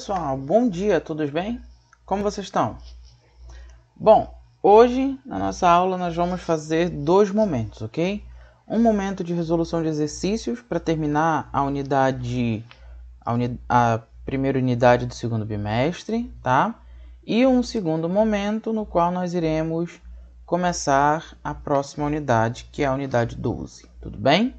pessoal, bom dia, todos bem? Como vocês estão? Bom, hoje na nossa aula nós vamos fazer dois momentos, ok? Um momento de resolução de exercícios para terminar a unidade, a, uni, a primeira unidade do segundo bimestre, tá? E um segundo momento no qual nós iremos começar a próxima unidade, que é a unidade 12, tudo bem?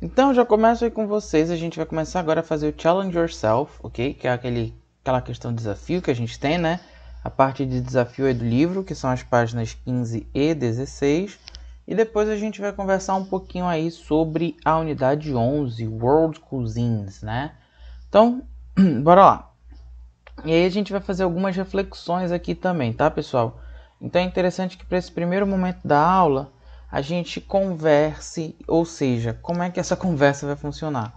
Então já começo aí com vocês, a gente vai começar agora a fazer o Challenge Yourself, ok? Que é aquele, aquela questão de desafio que a gente tem, né? A parte de desafio é do livro, que são as páginas 15 e 16. E depois a gente vai conversar um pouquinho aí sobre a unidade 11, World Cuisines, né? Então, bora lá. E aí a gente vai fazer algumas reflexões aqui também, tá, pessoal? Então é interessante que para esse primeiro momento da aula a gente converse, ou seja, como é que essa conversa vai funcionar?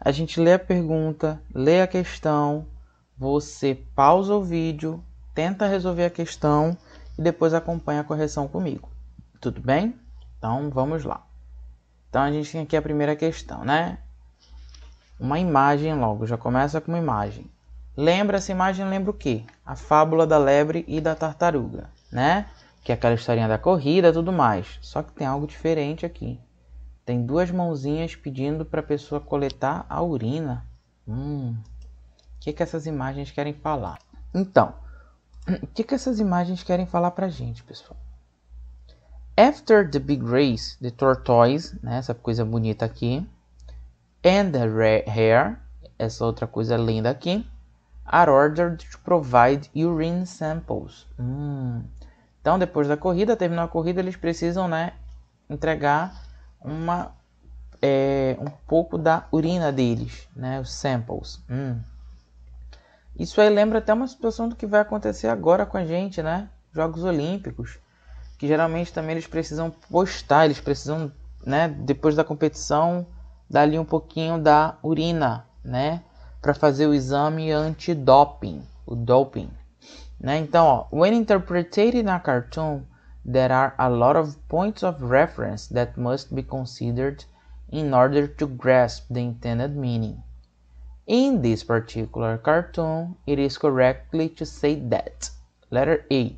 A gente lê a pergunta, lê a questão, você pausa o vídeo, tenta resolver a questão e depois acompanha a correção comigo. Tudo bem? Então vamos lá. Então a gente tem aqui a primeira questão, né? Uma imagem logo, já começa com uma imagem. Lembra essa imagem? Lembra o quê? A fábula da lebre e da tartaruga, né? que é aquela historinha da corrida, tudo mais. Só que tem algo diferente aqui. Tem duas mãozinhas pedindo para a pessoa coletar a urina. Hum. O que que essas imagens querem falar? Então, o que que essas imagens querem falar a gente, pessoal? After the big race, the tortoise, né, essa coisa bonita aqui, and the hare, essa outra coisa linda aqui, are ordered to provide urine samples. Hum. Então, depois da corrida, terminou a corrida, eles precisam né, entregar uma, é, um pouco da urina deles, né, os samples. Hum. Isso aí lembra até uma situação do que vai acontecer agora com a gente, né? Jogos Olímpicos, que geralmente também eles precisam postar, eles precisam, né, depois da competição, dali um pouquinho da urina, né, para fazer o exame antidoping, o doping. Né? Então, ó, when interpreted in a cartoon, there are a lot of points of reference that must be considered in order to grasp the intended meaning. In this particular cartoon, it is correctly to say that. Letter A.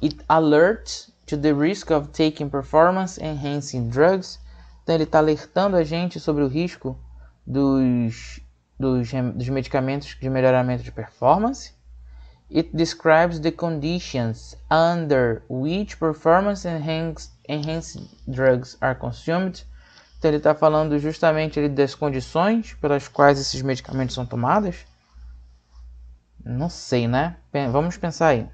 It alerts to the risk of taking performance enhancing drugs. Então, ele está alertando a gente sobre o risco dos, dos, dos medicamentos de melhoramento de performance. It describes the conditions under which performance enhancing drugs are consumed. Então ele está falando justamente ali das condições pelas quais esses medicamentos são tomados. Não sei, né? Vamos pensar aí.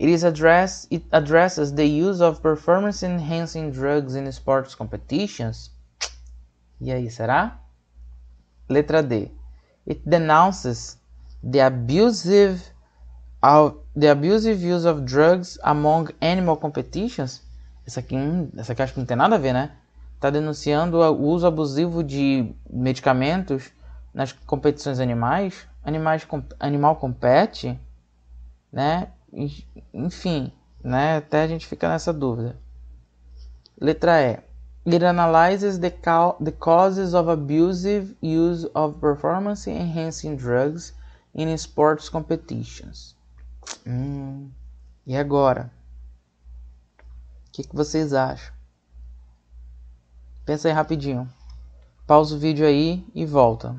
It is address it addresses the use of performance enhancing drugs in sports competitions. E aí, será? Letra D. It denounces the abusive of the abusive use of drugs among animal competitions. Essa aqui, essa aqui acho que não tem nada a ver, né? Está denunciando o uso abusivo de medicamentos nas competições animais. Animais, animal compete, né? Enfim, né? Até a gente fica nessa dúvida. Letra E. It analyzes the, the causes of abusive use of performance enhancing drugs in sports competitions. Hum, e agora? O que, que vocês acham? Pensa aí rapidinho. Pausa o vídeo aí e volta.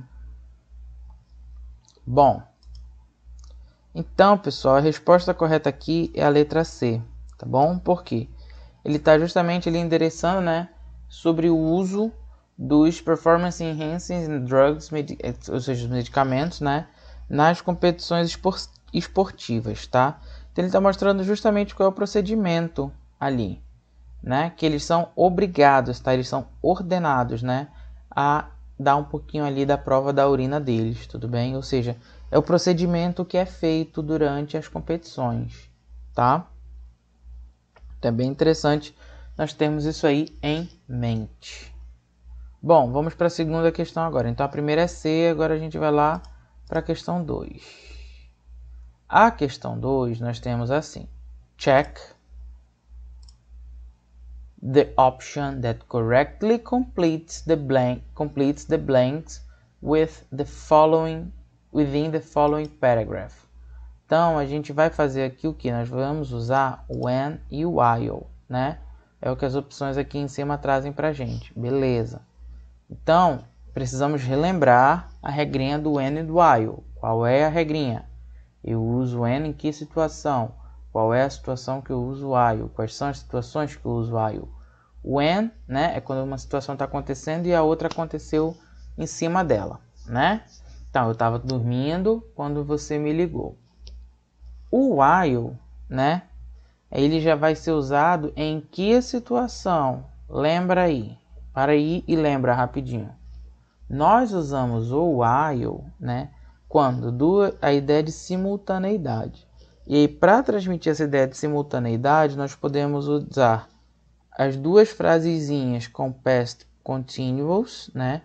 Bom, então pessoal, a resposta correta aqui é a letra C, tá bom? Por quê? Ele está justamente ali endereçando, né, sobre o uso dos performance enhancing drugs, eh, ou seja, os medicamentos, né, nas competições esportivas, tá? Então ele está mostrando justamente qual é o procedimento ali, né? Que eles são obrigados, tá? Eles são ordenados, né? A dar um pouquinho ali da prova da urina deles, tudo bem? Ou seja, é o procedimento que é feito durante as competições, tá? Então é bem interessante nós termos isso aí em mente. Bom, vamos para a segunda questão agora. Então a primeira é C, agora a gente vai lá para a questão 2. A questão 2 nós temos assim: check the option that correctly completes the blank completes the blanks with the following within the following paragraph. Então a gente vai fazer aqui o que nós vamos usar when e while, né? É o que as opções aqui em cima trazem para gente, beleza? Então precisamos relembrar a regrinha do when e do while. Qual é a regrinha? Eu uso when em que situação? Qual é a situação que eu uso while? Quais são as situações que eu uso while? When né, é quando uma situação está acontecendo e a outra aconteceu em cima dela, né? Então, eu estava dormindo quando você me ligou. O while, né? Ele já vai ser usado em que situação? Lembra aí. Para aí e lembra rapidinho. Nós usamos o while, né, quando duas, a ideia de simultaneidade. E para transmitir essa ideia de simultaneidade, nós podemos usar as duas frasezinhas com past continuous, né,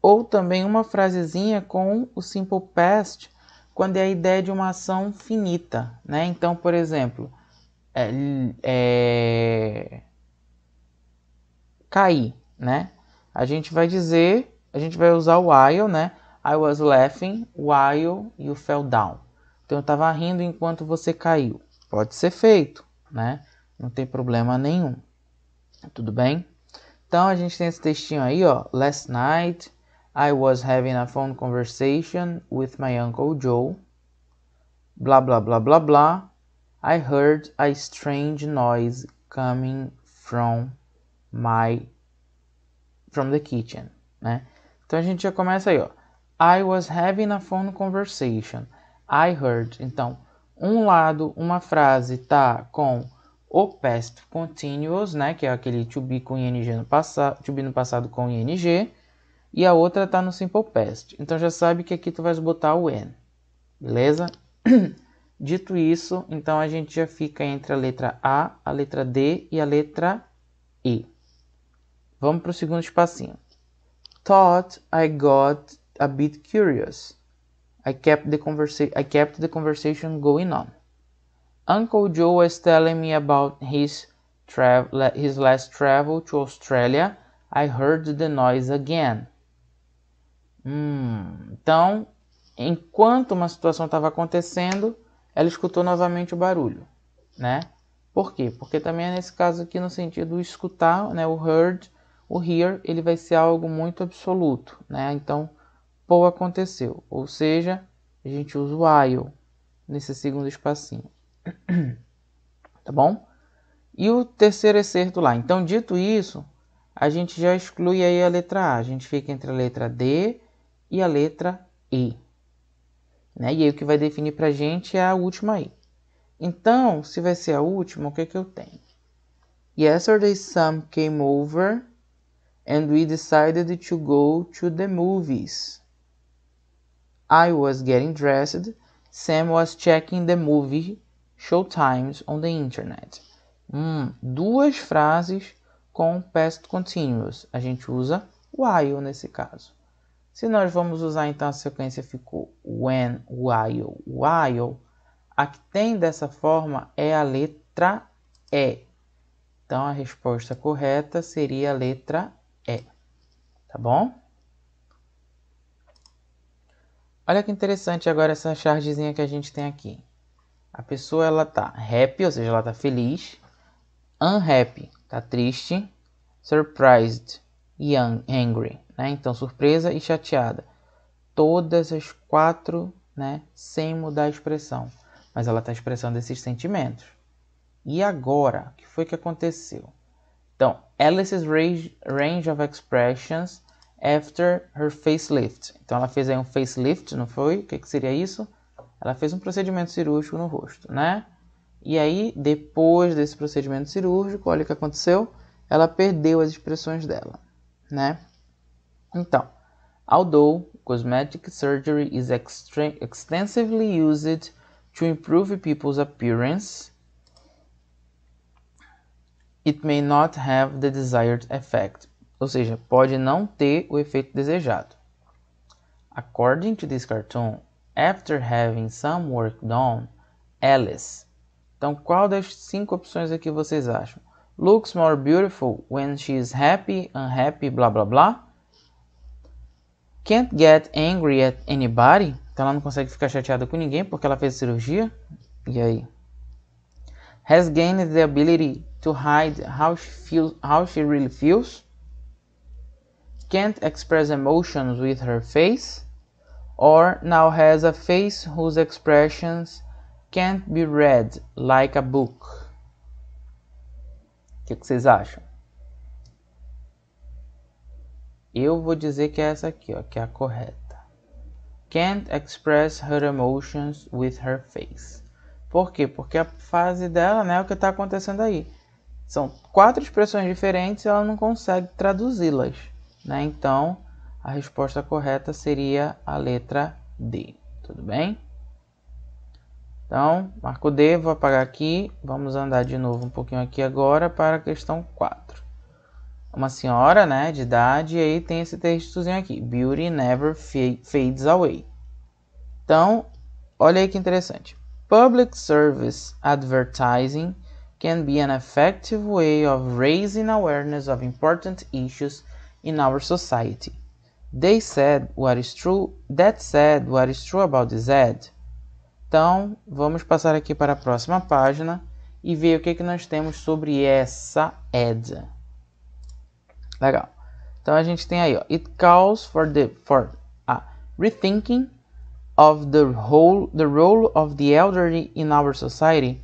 ou também uma frasezinha com o simple past, quando é a ideia de uma ação finita, né? Então, por exemplo, é, é... cair, né? A gente vai dizer a gente vai usar o while, né? I was laughing while you fell down. Então eu estava rindo enquanto você caiu. Pode ser feito, né? Não tem problema nenhum. Tudo bem? Então a gente tem esse textinho aí, ó. Last night I was having a phone conversation with my uncle Joe. Blá blá blá blá blá. I heard a strange noise coming from my from the kitchen, né? Então a gente já começa aí, ó. I was having a phone conversation. I heard. Então, um lado, uma frase tá com o past continuous, né, que é aquele to be com ing no passado, to be no passado com ing, e a outra tá no simple past. Então já sabe que aqui tu vai botar o n. Beleza? Dito isso, então a gente já fica entre a letra A, a letra D e a letra E. Vamos para o segundo espacinho thought I got a bit curious. I kept the conversa- I kept the conversation going on. Uncle Joe was telling me about his his last travel to Australia. I heard the noise again. Hum, então, enquanto uma situação estava acontecendo, ela escutou novamente o barulho, né? Por quê? Porque também é nesse caso aqui no sentido escutar, né, o heard o here ele vai ser algo muito absoluto, né? Então, pou aconteceu, ou seja, a gente usa o while nesse segundo espacinho. tá bom? E o terceiro excerto é lá. Então, dito isso, a gente já exclui aí a letra A. A gente fica entre a letra D e a letra E. Né? E aí o que vai definir para a gente é a última E. Então, se vai ser a última, o que, é que eu tenho? Yesterday Sam came over and we decided to go to the movies. I was getting dressed, Sam was checking the movie times on the internet. Hum, duas frases com past continuous. A gente usa while nesse caso. Se nós vamos usar então a sequência ficou when, while, while, a que tem dessa forma é a letra E. Então a resposta correta seria a letra é, tá bom? Olha que interessante agora essa chargezinha que a gente tem aqui. A pessoa ela tá happy, ou seja, ela tá feliz, unhappy, tá triste, surprised e angry, né? Então surpresa e chateada. Todas as quatro, né, sem mudar a expressão, mas ela tá expressando esses sentimentos. E agora, o que foi que aconteceu? Então, Alice's range of expressions after her facelift. Então, ela fez aí um facelift, não foi? O que, que seria isso? Ela fez um procedimento cirúrgico no rosto, né? E aí, depois desse procedimento cirúrgico, olha o que aconteceu. Ela perdeu as expressões dela, né? Então, although cosmetic surgery is extensively used to improve people's appearance, it may not have the desired effect, ou seja, pode não ter o efeito desejado. According to this cartoon, after having some work done, Alice. Então, qual das cinco opções aqui vocês acham? Looks more beautiful when she is happy, unhappy, blá blá blá. Can't get angry at anybody. Então ela não consegue ficar chateada com ninguém porque ela fez cirurgia. E aí? Has gained the ability to hide how she, feels, how she really feels, can't express emotions with her face, or now has a face whose expressions can't be read like a book. O que, que vocês acham? Eu vou dizer que é essa aqui, ó, que é a correta. Can't express her emotions with her face. Por quê? Porque a fase dela, né, é o que está acontecendo aí. São quatro expressões diferentes e ela não consegue traduzi-las. Né? Então, a resposta correta seria a letra D. Tudo bem? Então, marco D, vou apagar aqui. Vamos andar de novo um pouquinho aqui agora para a questão 4. Uma senhora, né, de idade, e aí tem esse textozinho aqui. Beauty never fades away. Então, olha aí que interessante. Public Service Advertising can be an effective way of raising awareness of important issues in our society. They said what is true, that said what is true about this ad. Então, vamos passar aqui para a próxima página e ver o que, é que nós temos sobre essa ad. Legal. Então a gente tem aí, ó, it calls for the for a rethinking of the whole the role of the elderly in our society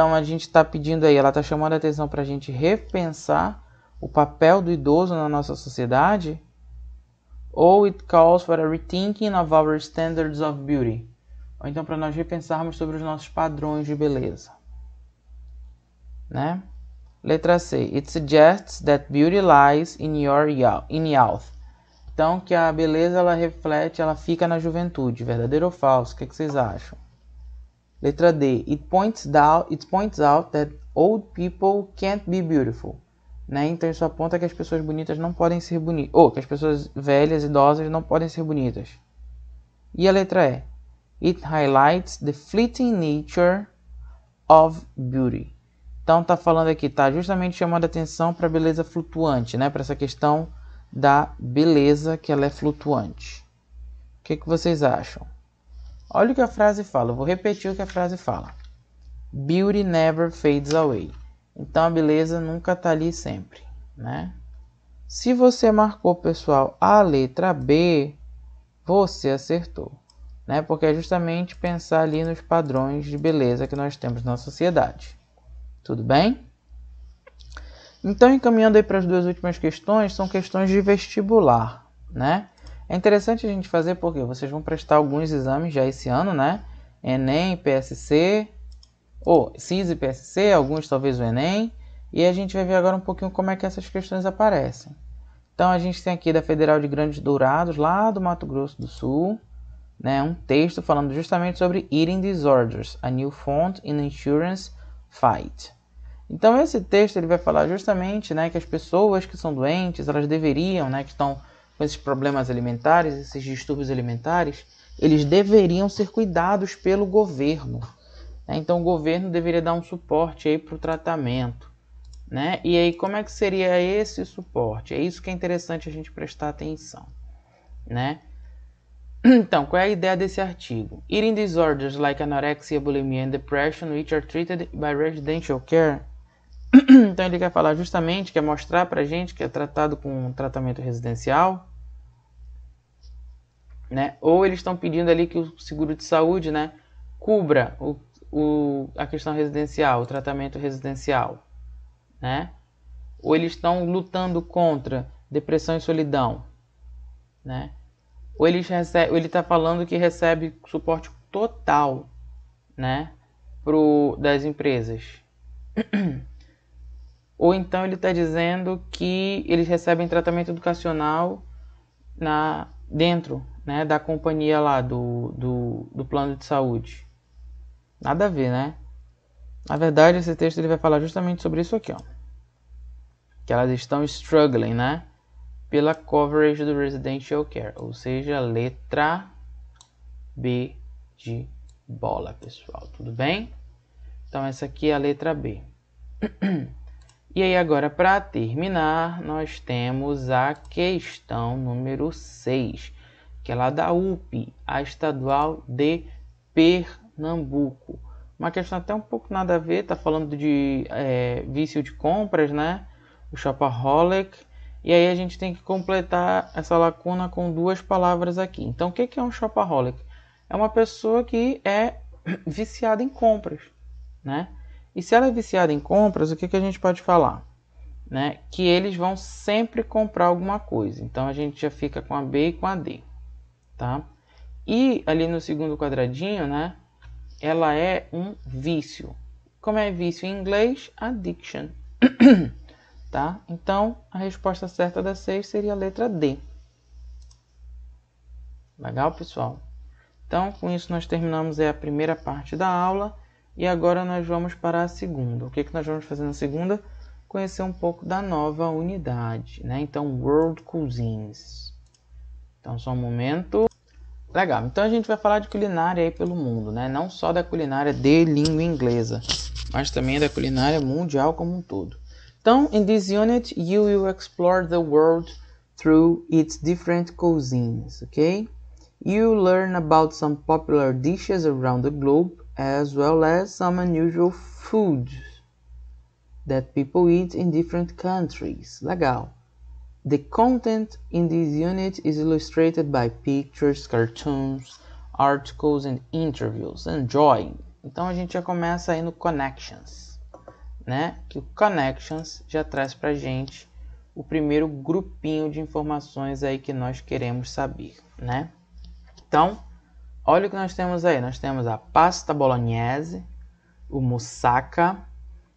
então a gente está pedindo aí, ela está chamando a atenção para a gente repensar o papel do idoso na nossa sociedade. Ou it calls for a rethinking of our standards of beauty. Ou então para nós repensarmos sobre os nossos padrões de beleza. Né? Letra C. It suggests that beauty lies in your in youth. Então que a beleza ela reflete, ela fica na juventude, verdadeiro ou falso? O que, é que vocês acham? Letra D. It points, out, it points out that old people can't be beautiful. Né? Então isso aponta que as pessoas bonitas não podem ser bonitas. Ou que as pessoas velhas, idosas, não podem ser bonitas. E a letra E. It highlights the fleeting nature of beauty. Então tá falando aqui, tá justamente chamando a atenção para a beleza flutuante, né? Para essa questão da beleza que ela é flutuante. O que, que vocês acham? Olha o que a frase fala, eu vou repetir o que a frase fala. Beauty never fades away. Então a beleza nunca tá ali sempre, né? Se você marcou, pessoal, a letra B, você acertou, né? Porque é justamente pensar ali nos padrões de beleza que nós temos na sociedade. Tudo bem? Então, encaminhando aí para as duas últimas questões, são questões de vestibular, né? É interessante a gente fazer porque vocês vão prestar alguns exames já esse ano, né? Enem, PSC, ou CIS e PSC, alguns talvez o Enem, e a gente vai ver agora um pouquinho como é que essas questões aparecem. Então a gente tem aqui da Federal de Grandes Dourados, lá do Mato Grosso do Sul, né, um texto falando justamente sobre Eating Disorders, a new font in insurance fight. Então esse texto ele vai falar justamente, né, que as pessoas que são doentes, elas deveriam, né, que estão com esses problemas alimentares, esses distúrbios alimentares, eles deveriam ser cuidados pelo governo. Né? Então o governo deveria dar um suporte aí para o tratamento. Né? E aí como é que seria esse suporte? É isso que é interessante a gente prestar atenção. Né? Então, qual é a ideia desse artigo? Eating disorders like anorexia, bulimia and depression, which are treated by residential care, Então ele quer falar justamente, quer mostrar para gente que é tratado com um tratamento residencial, né? Ou eles estão pedindo ali que o seguro de saúde, né, cubra o, o, a questão residencial, o tratamento residencial, né? Ou eles estão lutando contra depressão e solidão, né? Ou eles recebe, ou ele está falando que recebe suporte total, né, pro das empresas. ou então ele está dizendo que eles recebem tratamento educacional na dentro né, da companhia lá do, do, do plano de saúde. Nada a ver, né? Na verdade, esse texto ele vai falar justamente sobre isso aqui, ó. Que elas estão struggling, né? Pela coverage do residential care, ou seja, letra B de bola, pessoal. Tudo bem? Então essa aqui é a letra B. E aí, agora, para terminar, nós temos a questão número 6, que é lá da UP, a estadual de Pernambuco. Uma questão até um pouco nada a ver, tá falando de é, vício de compras, né? O shopaholic. E aí a gente tem que completar essa lacuna com duas palavras aqui. Então, o que é um shopaholic? É uma pessoa que é viciada em compras, né? E se ela é viciada em compras, o que, que a gente pode falar? Né? Que eles vão sempre comprar alguma coisa. Então a gente já fica com a B e com a D, tá? E ali no segundo quadradinho, né? Ela é um vício. Como é vício em inglês? Addiction. tá? Então a resposta certa da 6 seria a letra D. Legal, pessoal? Então, com isso nós terminamos a primeira parte da aula. E agora nós vamos para a segunda. O que, que nós vamos fazer na segunda? Conhecer um pouco da nova unidade, né? Então, World Cuisines. Então, só um momento. Legal, então a gente vai falar de culinária aí pelo mundo, né? Não só da culinária de língua inglesa, mas também da culinária mundial como um todo. Então, in this unit, you will explore the world through its different cuisines, ok? You learn about some popular dishes around the globe as well as some unusual food that people eat in different countries. Legal. The content in this unit is illustrated by pictures, cartoons, articles and interviews. Enjoy. Então a gente já começa aí no connections, né? Que o connections já traz pra gente o primeiro grupinho de informações aí que nós queremos saber, né? Então, Olha o que nós temos aí. Nós temos a pasta bolognese, o moussaka,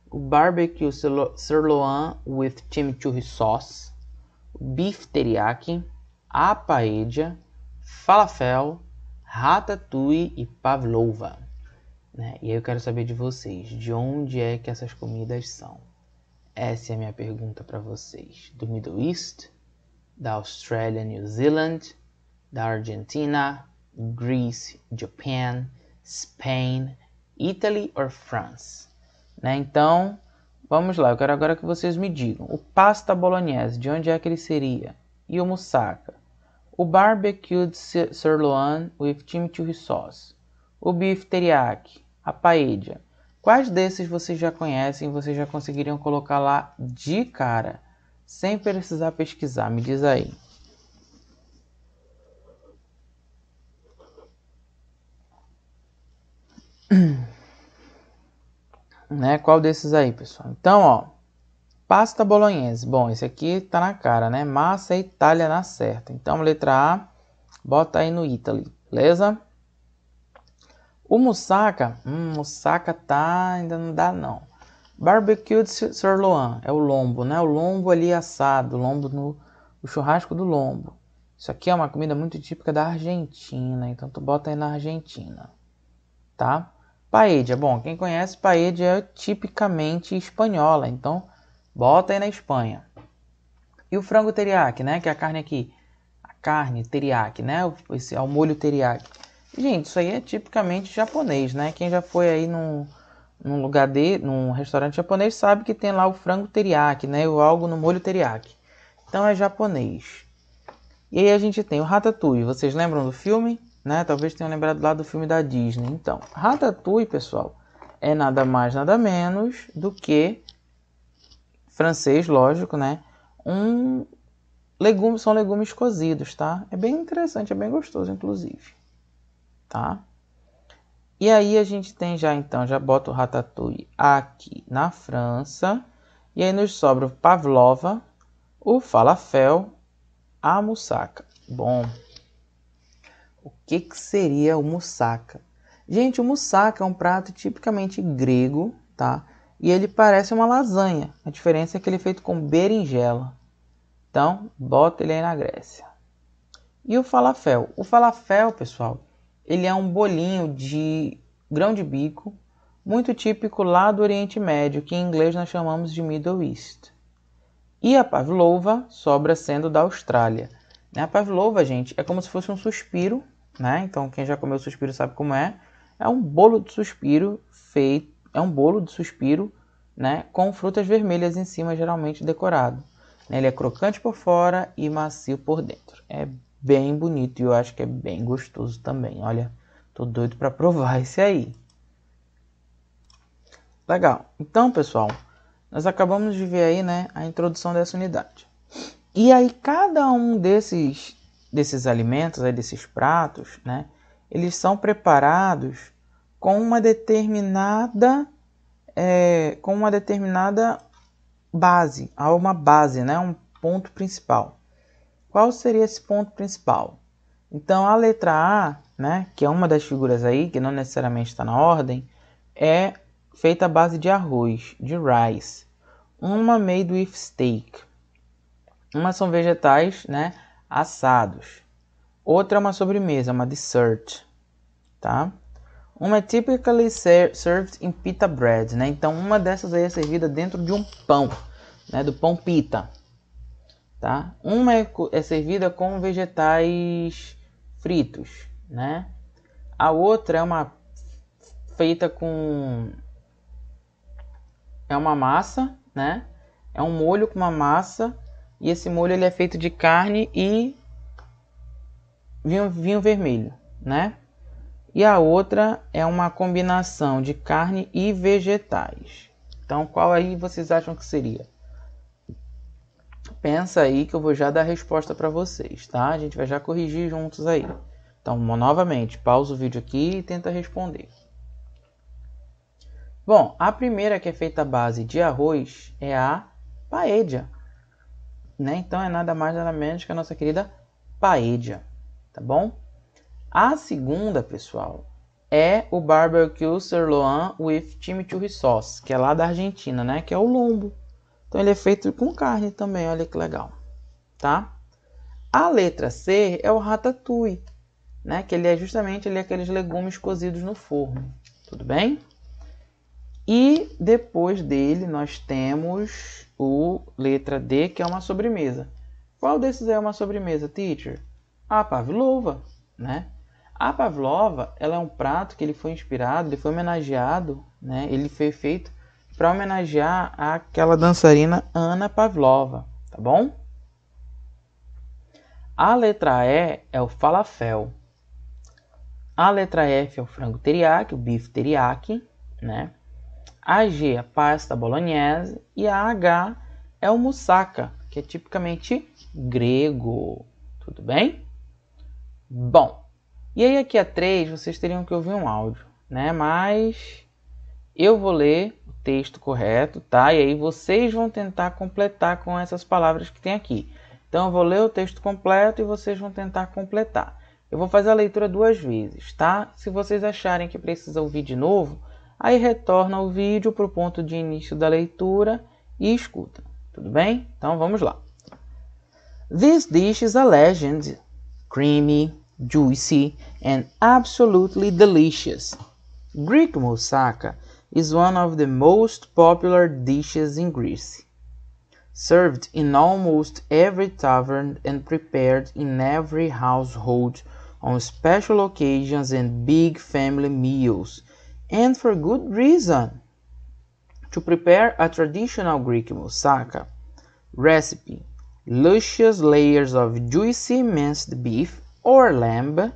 o barbecue sirloin with chimichurri sauce, o beef teriyaki, a paella, falafel, ratatouille e pavlova. Né? E aí eu quero saber de vocês, de onde é que essas comidas são? Essa é a minha pergunta para vocês. Do Middle East? Da Austrália, New Zealand? Da Argentina? Greece, Japan, Spain, Italy or France. Né? Então, vamos lá, eu quero agora que vocês me digam. O pasta bolognese, de onde é que ele seria? E o moussaka? O barbecued sirloin with chimichurri sauce. O beef teriyaki, a paella. Quais desses vocês já conhecem e vocês já conseguiriam colocar lá de cara, sem precisar pesquisar? Me diz aí. Hum. né? Qual desses aí, pessoal? Então, ó, pasta bolognese. Bom, esse aqui tá na cara, né? Massa e Itália na certa. Então, letra A, bota aí no Italy, beleza? O moussaka, hum, moussaka tá, ainda não dá não. Barbecue de sirloin, é o lombo, né? O lombo ali assado, lombo no o churrasco do lombo. Isso aqui é uma comida muito típica da Argentina, então tu bota aí na Argentina, tá? Paella, é bom, quem conhece paella é tipicamente espanhola, então bota aí na Espanha. E o frango teriyaki, né, que é a carne aqui, a carne teriyaki, né, esse é o molho teriyaki. Gente, isso aí é tipicamente japonês, né? Quem já foi aí num, num lugar de, num restaurante japonês sabe que tem lá o frango teriyaki, né, ou algo no molho teriyaki. Então é japonês. E aí a gente tem o Ratatouille. Vocês lembram do filme? né? Talvez tenham lembrado lá do filme da Disney. Então, Ratatouille, pessoal, é nada mais, nada menos do que francês, lógico, né? Um legume, são legumes cozidos, tá? É bem interessante, é bem gostoso, inclusive, tá? E aí a gente tem já então, já bota o ratatouille aqui na França, e aí nos sobra o pavlova, o falafel, a moussaka. Bom, o que, que seria o moussaka. Gente, o moussaka é um prato tipicamente grego, tá? E ele parece uma lasanha. A diferença é que ele é feito com berinjela. Então, bota ele aí na Grécia. E o falafel? O falafel, pessoal, ele é um bolinho de grão de bico, muito típico lá do Oriente Médio, que em inglês nós chamamos de Middle East. E a pavlova sobra sendo da Austrália. A pavlova, gente, é como se fosse um suspiro, né? Então, quem já comeu suspiro sabe como é. É um bolo de suspiro feito, é um bolo de suspiro, né, com frutas vermelhas em cima, geralmente decorado. Ele é crocante por fora e macio por dentro. É bem bonito e eu acho que é bem gostoso também. Olha, tô doido para provar esse aí. Legal. Então, pessoal, nós acabamos de ver aí, né, a introdução dessa unidade. E aí cada um desses desses alimentos, aí desses pratos, né, eles são preparados com uma determinada é, com uma determinada base, há uma base, né, um ponto principal. Qual seria esse ponto principal? Então a letra A, né, que é uma das figuras aí que não necessariamente está na ordem, é feita à base de arroz, de rice, uma made with steak, uma são vegetais, né, assados. Outra é uma sobremesa, uma dessert, tá? Uma é typically ser served in pita bread, né? Então uma dessas aí é servida dentro de um pão, né, do pão pita. Tá? Uma é, é servida com vegetais fritos, né? A outra é uma feita com é uma massa, né? É um molho com uma massa e esse molho ele é feito de carne e vinho, vinho vermelho, né? E a outra é uma combinação de carne e vegetais. Então, qual aí vocês acham que seria? Pensa aí que eu vou já dar a resposta para vocês, tá? A gente vai já corrigir juntos aí. Então, novamente, pausa o vídeo aqui e tenta responder. Bom, a primeira que é feita à base de arroz é a paella né? Então é nada mais nada menos que a nossa querida paedia, tá bom? A segunda, pessoal, é o barbecue sirloin with chimichurri sauce, que é lá da Argentina, né? Que é o lombo. Então ele é feito com carne também, olha que legal, tá? A letra C é o ratatouille, né? Que ele é justamente ele é aqueles legumes cozidos no forno, tudo bem? E depois dele nós temos o letra D, que é uma sobremesa. Qual desses é uma sobremesa, teacher? A pavlova, né? A pavlova, ela é um prato que ele foi inspirado, ele foi homenageado, né? Ele foi feito para homenagear aquela dançarina Ana Pavlova, tá bom? A letra E é o falafel. A letra F é o frango teriyaki, o bife teriyaki, né? A G, é a pasta bolognese, e a H é o moussaka, que é tipicamente grego. Tudo bem? Bom, e aí aqui a 3 vocês teriam que ouvir um áudio, né? Mas eu vou ler o texto correto, tá? E aí vocês vão tentar completar com essas palavras que tem aqui. Então eu vou ler o texto completo e vocês vão tentar completar. Eu vou fazer a leitura duas vezes, tá? Se vocês acharem que precisa ouvir de novo, Aí retorna o vídeo para o ponto de início da leitura e escuta. Tudo bem? Então vamos lá. This dish is a legend. Creamy, juicy and absolutely delicious. Greek moussaka is one of the most popular dishes in Greece. Served in almost every tavern and prepared in every household on special occasions and big family meals, and for good reason. To prepare a traditional Greek moussaka recipe, luscious layers of juicy minced beef or lamb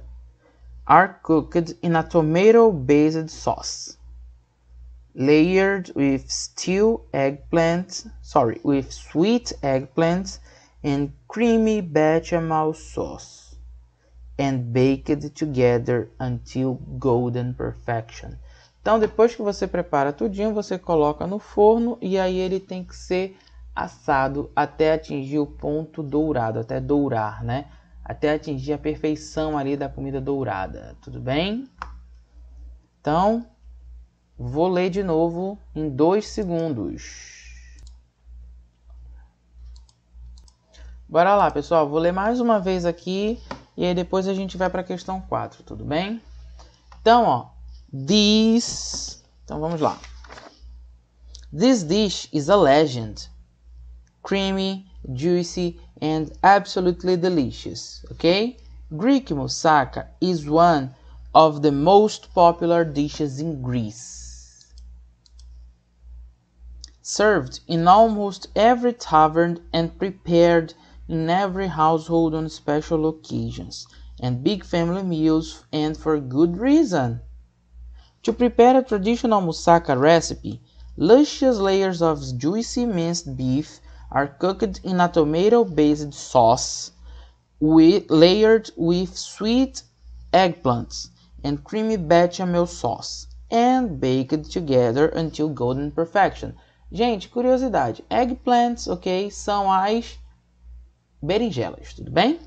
are cooked in a tomato-based sauce, layered with stewed eggplant, sorry, with sweet eggplant and creamy bechamel sauce, and baked together until golden perfection. Então, depois que você prepara tudinho, você coloca no forno e aí ele tem que ser assado até atingir o ponto dourado, até dourar, né? Até atingir a perfeição ali da comida dourada, tudo bem? Então, vou ler de novo em dois segundos. Bora lá, pessoal. Vou ler mais uma vez aqui e aí depois a gente vai para a questão 4, tudo bem? Então, ó, This. Então vamos lá. This dish is a legend. Creamy, juicy and absolutely delicious. Okay? Greek moussaka is one of the most popular dishes in Greece. Served in almost every tavern and prepared in every household on special occasions and big family meals and for good reason. To prepare a traditional moussaka recipe, luscious layers of juicy minced beef are cooked in a tomato-based sauce with, layered with sweet eggplants and creamy bechamel sauce and baked together until golden perfection. Gente, curiosidade, eggplants, ok, são as berinjelas, tudo bem?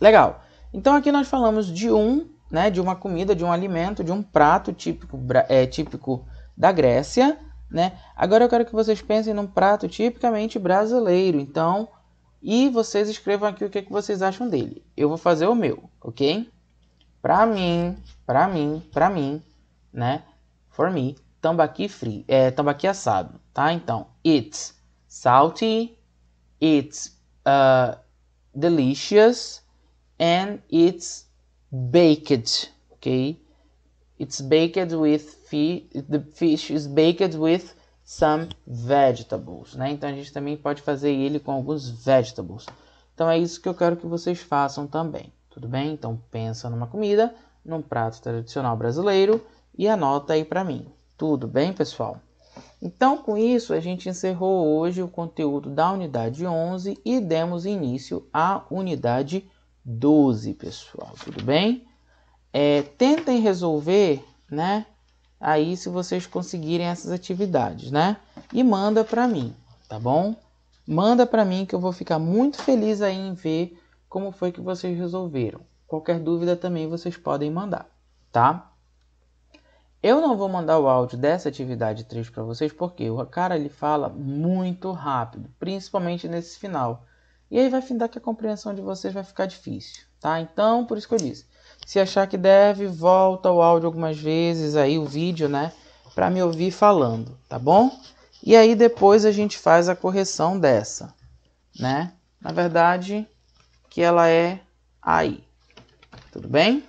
Legal. Então aqui nós falamos de um né, de uma comida, de um alimento, de um prato típico, é, típico da Grécia. Né? Agora eu quero que vocês pensem num prato tipicamente brasileiro. Então, e vocês escrevam aqui o que, que vocês acham dele. Eu vou fazer o meu, ok? Pra mim, pra mim, pra mim, né? For me, tambaqui free, é, tambaqui assado, tá? Então, it's salty, it's uh, delicious, and it's baked, ok? It's baked with fish, the fish is baked with some vegetables, né? Então a gente também pode fazer ele com alguns vegetables. Então é isso que eu quero que vocês façam também, tudo bem? Então pensa numa comida, num prato tradicional brasileiro e anota aí para mim. Tudo bem, pessoal? Então, com isso, a gente encerrou hoje o conteúdo da unidade 11 e demos início à unidade 12, pessoal, tudo bem? É, tentem resolver, né? Aí, se vocês conseguirem essas atividades, né? E manda para mim, tá bom? Manda para mim que eu vou ficar muito feliz aí em ver como foi que vocês resolveram. Qualquer dúvida também vocês podem mandar, tá? Eu não vou mandar o áudio dessa atividade 3 para vocês porque o cara ele fala muito rápido, principalmente nesse final. E aí vai findar que a compreensão de vocês vai ficar difícil, tá? Então, por isso que eu disse. Se achar que deve, volta o áudio algumas vezes, aí o vídeo, né? Para me ouvir falando, tá bom? E aí depois a gente faz a correção dessa, né? Na verdade, que ela é aí. Tudo bem?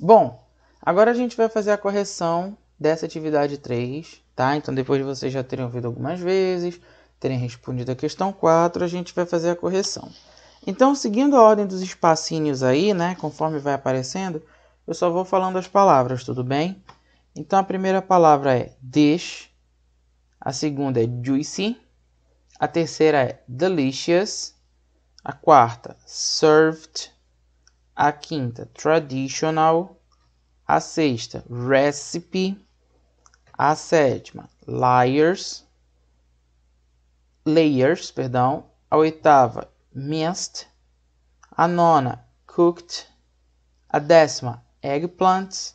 Bom, agora a gente vai fazer a correção dessa atividade 3, tá? Então, depois de vocês já terem ouvido algumas vezes, terem respondido a questão 4, a gente vai fazer a correção. Então, seguindo a ordem dos espacinhos aí, né, conforme vai aparecendo, eu só vou falando as palavras, tudo bem? Então, a primeira palavra é dish, a segunda é juicy, a terceira é delicious, a quarta served, a quinta traditional, a sexta recipe, a sétima, layers, Layers, perdão. A oitava, Minced. A nona, Cooked. A décima, eggplants,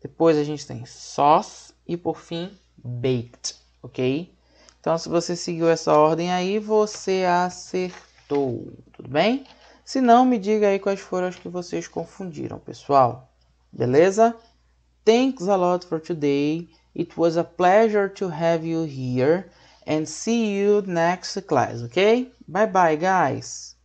Depois a gente tem Sauce. E por fim, Baked, ok? Então, se você seguiu essa ordem aí, você acertou, tudo bem? Se não, me diga aí quais foram as que vocês confundiram, pessoal. Beleza? Thanks a lot for today. It was a pleasure to have you here and see you next class, okay? Bye bye, guys.